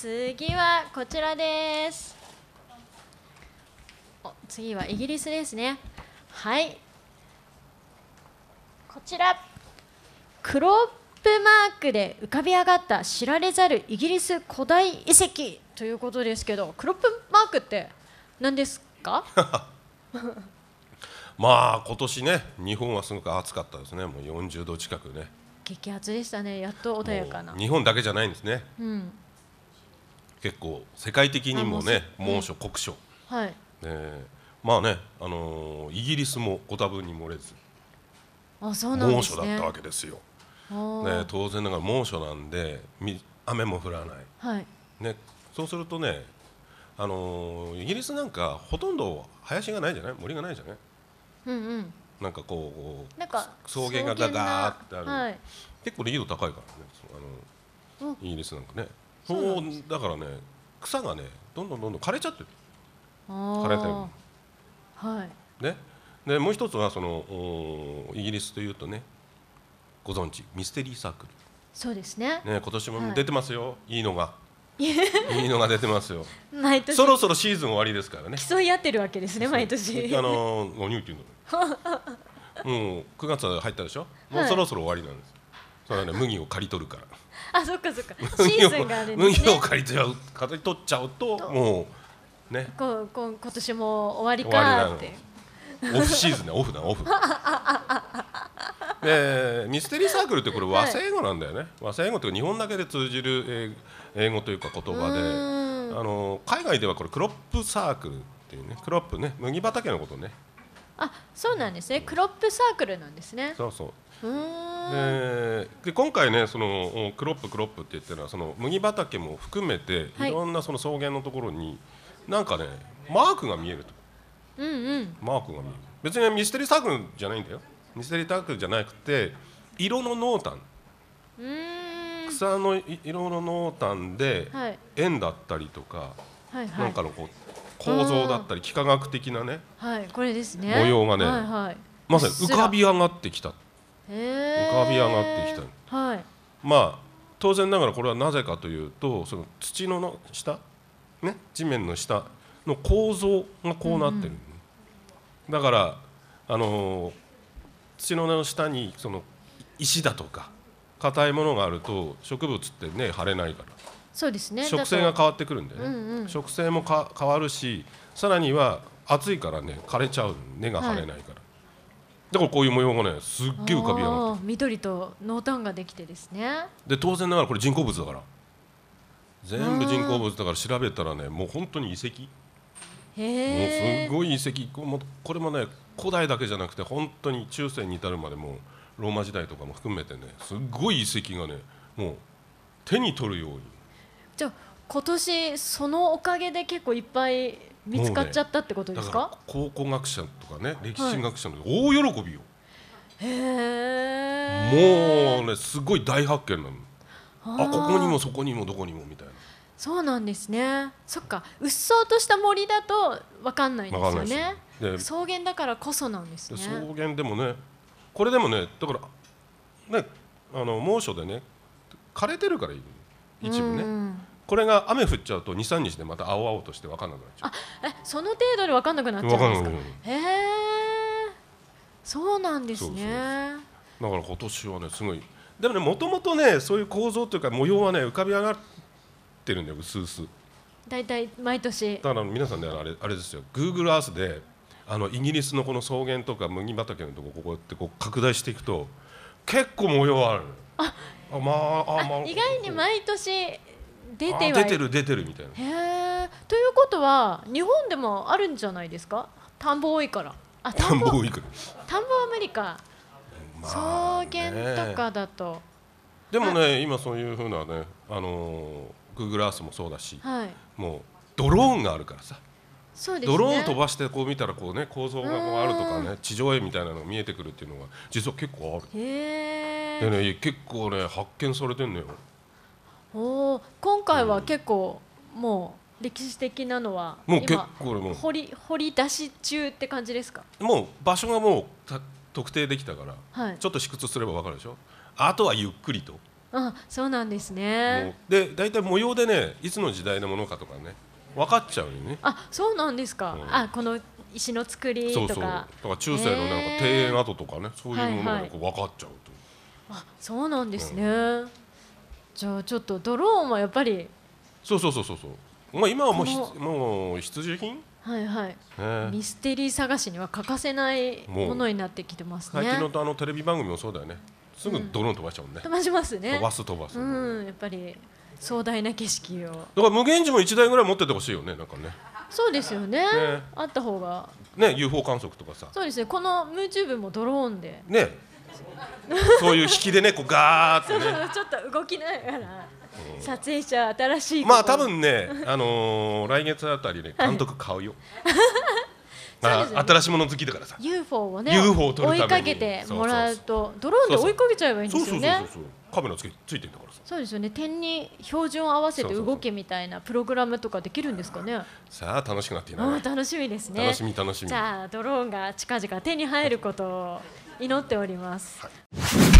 次はこちらです次はイギリスですねはいこちらクロップマークで浮かび上がった知られざるイギリス古代遺跡ということですけどクロップマークって何ですか まあ今年ね日本はすごく暑かったですねもう40度近くね激アツでしたねやっと穏やかな日本だけじゃないんですね、うん結構世界的にもね猛暑酷暑、はい、ね、まあね、あのー、イギリスもご多分に漏れずあそうなん、ね、猛暑だったわけですよ、ね、当然ながら猛暑なんで雨も降らない、はいね、そうするとね、あのー、イギリスなんかほとんど林がないじゃない森がないじゃない、うんうん、なんかこうなんか草原がガガーってある、はい、結構リード高いからねあのイギリスなんかね。そうだからね草がねどんどんどんどん枯れちゃってる枯れてるはいねでもう一つはそのイギリスというとねご存知ミステリーサークルそうですねね今年も出てますよ、はい、いいのが いいのが出てますよ。毎年。そろそろシーズン終わりですからね。競い合ってるわけですね、毎年。あのー、何言ってんの。もう九月入ったでしょ。もうそろそろ終わりなんです。それはね、麦を刈り取るから。あそっかそっか シーズンがあるんですね麦を借りちゃう借り取っちゃうともうねこうこう今年も終わりかってオフシーズンねオフだオフ でミステリーサークルってこれ和製英語なんだよね、はい、和製英語っていうか日本だけで通じる英語というか言葉であの海外ではこれクロップサークルっていうねクロップね麦畑のことねあそうなんですねクロップサークルなんですねそうそうでで今回ねそのクロップクロップって言ってるのはその麦畑も含めて、はい、いろんなその草原のところになんかねマークが見えると、うんうん、マークが見える別にミステリーサークルじゃないんだよミステリーサークルじゃなくて色の濃淡草の色の濃淡で円だったりとか、はい、なんかのこう構造だったり幾何学的なね、はい、これですね模様がね、はいはい、まさに浮かび上がってきた浮かび上がってきた、はい、まあ当然ながらこれはなぜかというとその土の下、ね、地面の下の構造がこうなってる、うん、だからあの土の下にその石だとか硬いものがあると植物ってね、腫れないから。そうですね植生が変わってくるんでね、うんうん、植生もか変わるしさらには暑いからね枯れちゃう根が張れないから、はい、だからこういう模様がねすっげえ浮かび上がって緑と濃淡ができてですねで当然ながらこれ人工物だから全部人工物だから調べたらねもう本当に遺跡もうすごい遺跡もこれもね古代だけじゃなくて本当に中世に至るまでもローマ時代とかも含めてねすごい遺跡がねもう手に取るようにじゃあ今年そのおかげで結構いっぱい見つかっちゃったってことですか、ね、考古学者とかね歴史学者の大喜びよ、はい、もうねすごい大発見なのあここにもそこにもどこにもみたいなそうなんですねそっかうっそうとした森だと分かんないですよね草原だからこそなんですね草原でもねこれでもねだからねあの猛暑でね枯れてるからいい一部ね、これが雨降っちゃうと23日でまた青々として分かんなくなっちゃうあえその程度で分かんなくなっちゃうんですかへえそうなんですねだから今年はねすごいでもねもともとねそういう構造というか模様はね浮かび上がってるんだようすうす大体毎年だから皆さんねあれあれですよ Google Earth であのイギリスのこの草原とか麦畑のとこここってこう拡大していくと結構模様あるああまああまあ意外に毎年出て出てる出てるみたいなへえということは日本でもあるんじゃないですか田んぼ多いからあ田んぼ多いから田んぼは無理か、まあね、草原とかだとでもね今そういうふうなねあの Google Earth もそうだし、はい、もうドローンがあるからさ、そね、ドローン飛ばしてこう見たらこうね構造がこうあるとかね地上絵みたいなのが見えてくるっていうのが実は結構あるへえでね結構ね発見されてんのよおお今回は結構、もう歴史的なのはもう結構もう掘り掘り出し中って感じですかもう場所がもうた特定できたから、はい、ちょっと試掘すれば分かるでしょあとはゆっくりとあそうなんですねで大体模様でねいつの時代のものかとかね分かっちゃうよねあそうなんですか、うん、あこの石の作りとかそうそうだから中世のなんか庭園跡とかねそういうものが、ね分かっちゃうとあそうなんですね、うん、じゃあちょっとドローンはやっぱりそうそうそうそうまあ今はもうもう必需品はいはい、ミステリー探しには欠かせないものになってきてますね最近のあのテレビ番組もそうだよねすぐドローン飛ばしちゃうね、うん、飛ばしますね飛ばす飛ばす、うん、やっぱり壮大な景色をだから無限時も1台ぐらい持っててほしいよねなんかねそうですよね、ね、あった方がね UFO 観測とかさそうですねこの YouTube もドローンでねそういう引きでねこうガーっと、ね ちょっと動きながら撮影者新しいまあ多分ね、あのー、来月あたりね監督買うよ、は い、新しいもの好きだからさ UFO をね UFO を追いかけてもらうとドローンで追いかけちゃえばいいんですよねそうそうそうそうカメラつけついてんだからそうですよね点に標準を合わせて動けみたいなプログラムとかできるんですかねさあ楽しくなっていな楽しみですね楽しみ楽しみじゃあドローンが近々手に入ることを祈っております、はい